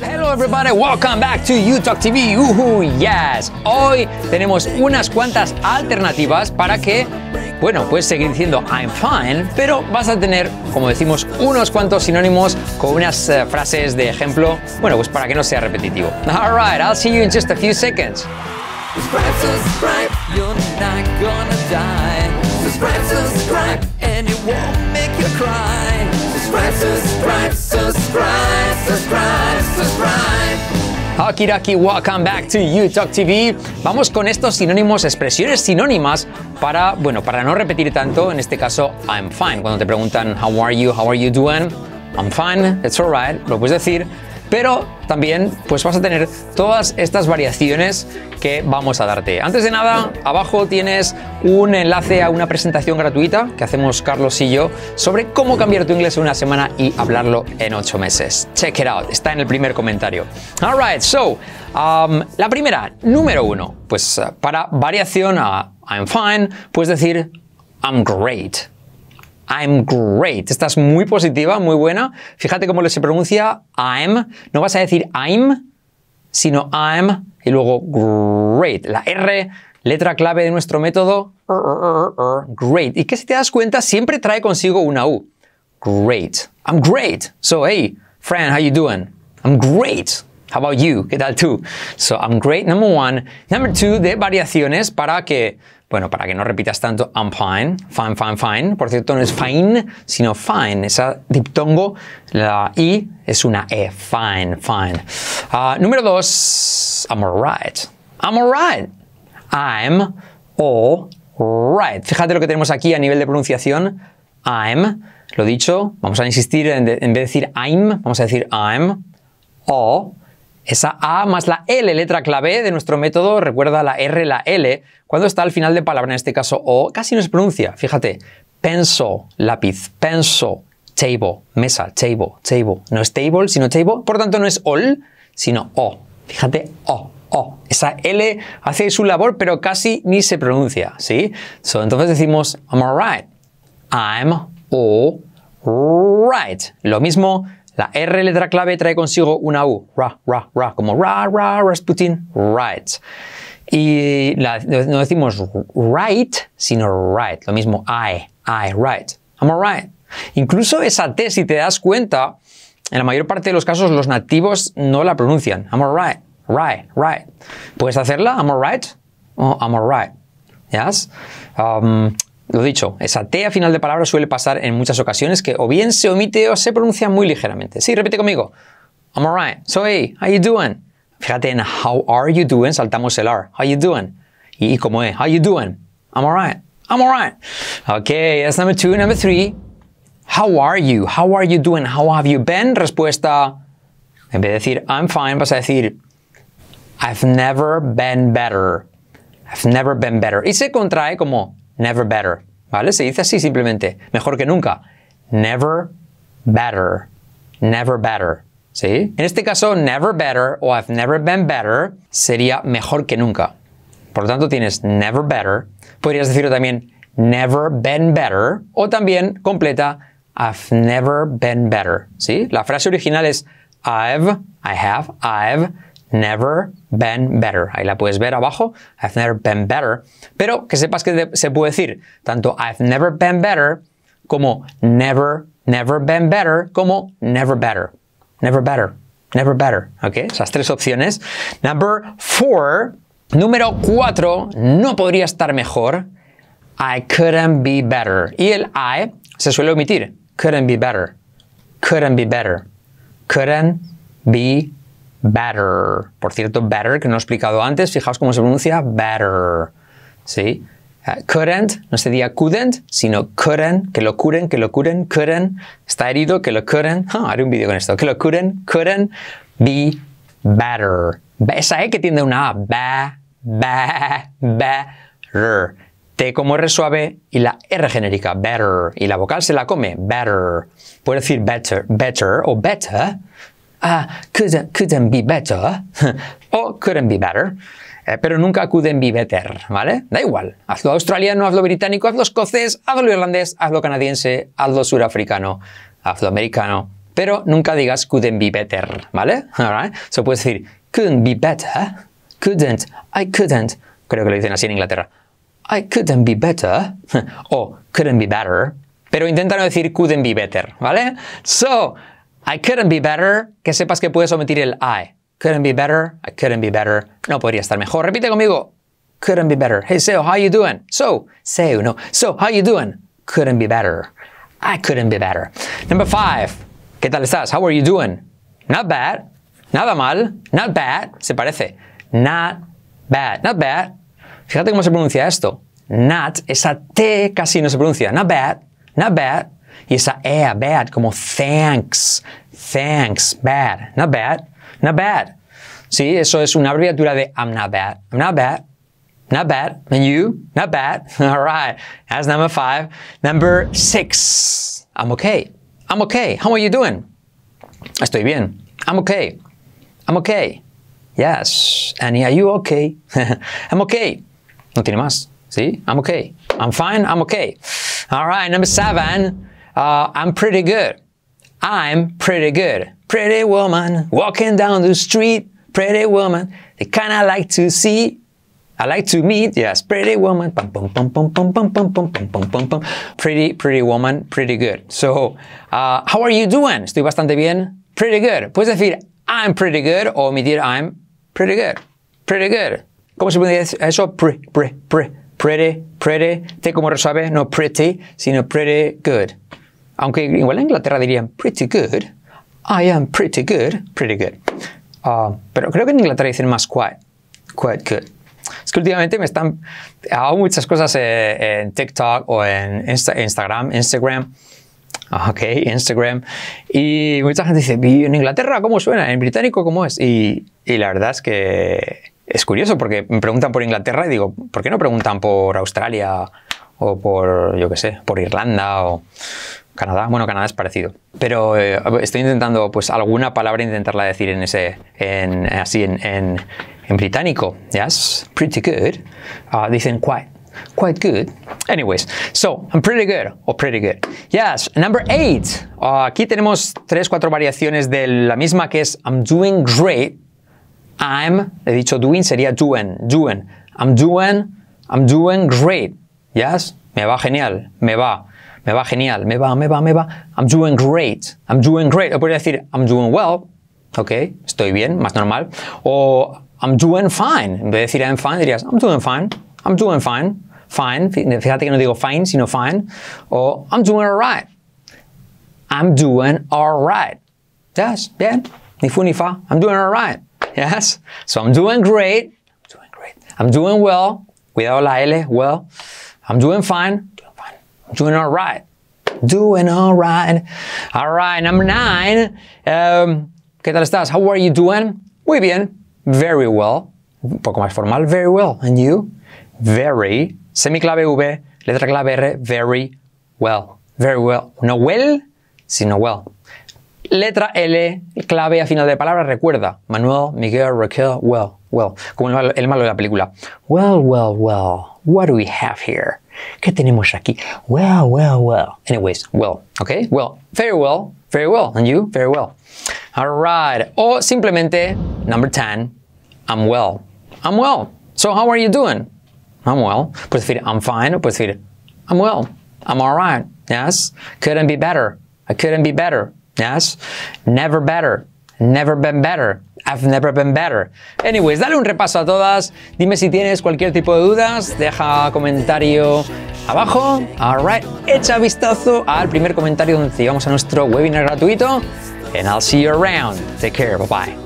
Hello everybody, welcome back to Talk TV. Uhu, yes. Hoy tenemos unas cuantas alternativas para que, bueno, puedes seguir diciendo I'm fine, pero vas a tener, como decimos, unos cuantos sinónimos con unas eh, frases de ejemplo, bueno, pues para que no sea repetitivo. All right, I'll see you in just a few seconds. subscribe, you're not subscribe, subscribe, subscribe, subscribe, welcome back to You TV. Vamos con estos sinónimos, expresiones sinónimas para, bueno, para no repetir tanto, en este caso, I'm fine. Cuando te preguntan, how are you, how are you doing, I'm fine, it's alright, lo puedes decir pero también pues vas a tener todas estas variaciones que vamos a darte. Antes de nada, abajo tienes un enlace a una presentación gratuita que hacemos Carlos y yo sobre cómo cambiar tu inglés en una semana y hablarlo en ocho meses. Check it out, está en el primer comentario. Alright, so, um, la primera, número uno, pues para variación a I'm fine, puedes decir I'm great. I'm great. Estás muy positiva, muy buena. Fíjate cómo se pronuncia I'm. No vas a decir I'm, sino I'm y luego great. La R, letra clave de nuestro método, great. Y que si te das cuenta, siempre trae consigo una U. Great. I'm great. So, hey, friend, how you doing? I'm great. How about you? ¿Qué tal tú? So, I'm great, number one. Number two, de variaciones para que bueno, para que no repitas tanto, I'm fine, fine, fine, fine. Por cierto, no es fine, sino fine. Esa diptongo, la I, es una E. Fine, fine. Ah, número dos, I'm alright. I'm alright. I'm all right. Fíjate lo que tenemos aquí a nivel de pronunciación. I'm, lo dicho, vamos a insistir en, en vez de decir I'm, vamos a decir I'm. O esa A más la L, letra clave de nuestro método, recuerda la R, la L, cuando está al final de palabra, en este caso O, casi no se pronuncia. Fíjate, penso, lápiz, penso, table, mesa, table, table. No es table, sino table, por tanto no es all, sino O. Fíjate, O. O. Esa L hace su labor, pero casi ni se pronuncia, ¿sí? entonces decimos, I'm alright. I'm all right. Lo mismo la R, letra clave, trae consigo una U. Ra, ra, ra. Como ra, ra, Rasputin, right. Y no decimos right, sino right. Lo mismo I, I, right. I'm alright. Incluso esa T, si te das cuenta, en la mayor parte de los casos los nativos no la pronuncian. I'm alright, right, right. ¿Puedes hacerla? I'm alright o oh, I'm alright. Yes? Um, lo dicho, esa T a final de palabra suele pasar en muchas ocasiones que o bien se omite o se pronuncia muy ligeramente. Sí, repite conmigo. I'm alright. So hey, how you doing? Fíjate en how are you doing, saltamos el R. How you doing? Y, como es, how you doing? I'm alright. I'm alright. Okay, that's number two. Number three, how are you? How are you doing? How have you been? Respuesta, en vez de decir I'm fine, vas a decir I've never been better. I've never been better. Y se contrae como never better. ¿Vale? Se dice así simplemente, mejor que nunca. Never better. Never better. ¿Sí? En este caso, never better o I've never been better sería mejor que nunca. Por lo tanto, tienes never better. Podrías decirlo también never been better o también completa I've never been better. ¿Sí? La frase original es I've, I have, I've never been better. Ahí la puedes ver abajo, I've never been better. Pero que sepas que se puede decir tanto I've never been better como never, never been better, como never better. Never better, never better. ¿Ok? Esas tres opciones. Number four, número cuatro, no podría estar mejor. I couldn't be better. Y el I se suele omitir. Couldn't be better. Couldn't be better. Couldn't be better. Better, Por cierto, better, que no he explicado antes, fijaos cómo se pronuncia better, ¿Sí? Eh, couldn't, no sería couldn't, sino couldn't, que lo curen, que lo curen, couldn't. Está herido, que lo curen. Ah, haré un vídeo con esto. Que lo curen, couldn't be better. Esa E que tiene una A. Ba, ba, r, T como R suave y la R genérica, better. Y la vocal se la come, better. puede decir better, better o better, ah, couldn't, couldn't be better o couldn't be better. Eh, pero nunca couldn't be better, ¿vale? Da igual. Hazlo australiano, hazlo británico, hazlo escocés, hazlo irlandés, hazlo canadiense, hazlo surafricano, hazlo americano. Pero nunca digas couldn't be better, ¿vale? Se So puedes decir couldn't be better, couldn't, I couldn't. Creo que lo dicen así en Inglaterra. I couldn't be better o couldn't be better. Pero intenta no decir couldn't be better, ¿vale? So, I couldn't be better, que sepas que puedes omitir el I. Couldn't be better, I couldn't be better. No podría estar mejor. Repite conmigo. Couldn't be better. Hey, Seo, how you doing? So, Seo, no. So, how you doing? Couldn't be better. I couldn't be better. Number five. ¿Qué tal estás? How are you doing? Not bad. Nada mal. Not bad. Se parece. Not bad. Not bad. Fíjate cómo se pronuncia esto. Not, esa T casi no se pronuncia. Not bad. Not bad. Isa air, eh, bad, como thanks, thanks, bad, not bad, not bad. Sí, eso es una abreviatura de I'm not bad, I'm not bad, not bad. And you, not bad. All right, that's number five. Number six, I'm okay, I'm okay. How are you doing? Estoy bien. I'm okay. I'm okay. Yes. and are you okay? I'm okay. No tiene más. See? I'm okay. I'm fine. I'm okay. All right. Number seven. Uh, I'm pretty good. I'm pretty good. Pretty woman walking down the street. Pretty woman. They kind of like to see. I like to meet. Yes, pretty woman. Pretty, pretty woman. Pretty good. So, uh, how are you doing? Estoy bastante bien. Pretty good. Puedes decir I'm pretty good o omitir I'm pretty good. Pretty good. ¿Cómo se puede decir eso? Pre, pre, pre, pretty, pretty. T como resuave, no pretty, sino pretty good. aunque igual en Inglaterra dirían pretty good, I am pretty good, pretty good. Ah, pero creo que en Inglaterra dicen más quite, quite good. Es que últimamente me están... Hago muchas cosas eh, en, TikTok o en Instagram, Instagram. Ah, ok, Instagram. Y mucha gente dice, ¿y en Inglaterra cómo suena? ¿En británico cómo es? Y, y la verdad es que es curioso porque me preguntan por Inglaterra y digo, ¿por qué no preguntan por Australia o por, yo qué sé, por Irlanda o Canadá, bueno, Canadá es parecido, pero eh, estoy intentando, pues, alguna palabra intentarla decir en ese, en, así, en, en, británico. Yes, pretty good. Ah, dicen quite, quite good. Anyways, so, I'm pretty good, o pretty good. Yes, number eight. Ah, aquí tenemos tres, cuatro variaciones de la misma que es I'm doing great. I'm, he dicho doing, sería doing, doing. I'm doing, I'm doing great. Yes, me va genial, me va me va genial, me va, me va, me va, I'm doing great, I'm doing great. O podría decir, I'm doing well, ok, estoy bien, más normal. O I'm doing fine, en vez de decir I'm fine, dirías, I'm doing fine, I'm doing fine, fine, fíjate que no digo fine, sino fine. O I'm doing alright, I'm doing alright. Yes, bien, ni fu ni fa, I'm doing alright. Yes, so I'm doing great, I'm doing great, I'm doing well, cuidado la L, well, I'm doing fine, Doing all right. Doing all right. All right, number nine. Um, ¿Qué tal estás? How are you doing? Muy bien. Very well. Un poco más formal. Very well. And you? Very. Semiclave V, letra clave R. Very well. Very well. No well, sino well. Letra L, clave a final de palabra, recuerda. Manuel, Miguel, Raquel, well, well. Como el malo de la película. Well, well, well. What do we have here? ¿Qué tenemos aquí? Well, well, well. Anyways, well, okay? Well, very well, very well. And you? Very well. All right. O simplemente, number 10, I'm well. I'm well. So how are you doing? I'm well. Puedes decir, I'm fine. Puedes decir, I'm well. I'm all right. Yes. Couldn't be better. I couldn't be better. Yes. Never better. Never been better. I've never been better. Anyways, dale un repaso a todas. Dime si tienes cualquier tipo de dudas. Deja comentario abajo. right. echa vistazo al primer comentario donde te llevamos a nuestro webinar gratuito. And I'll see you around. Take care. Bye bye.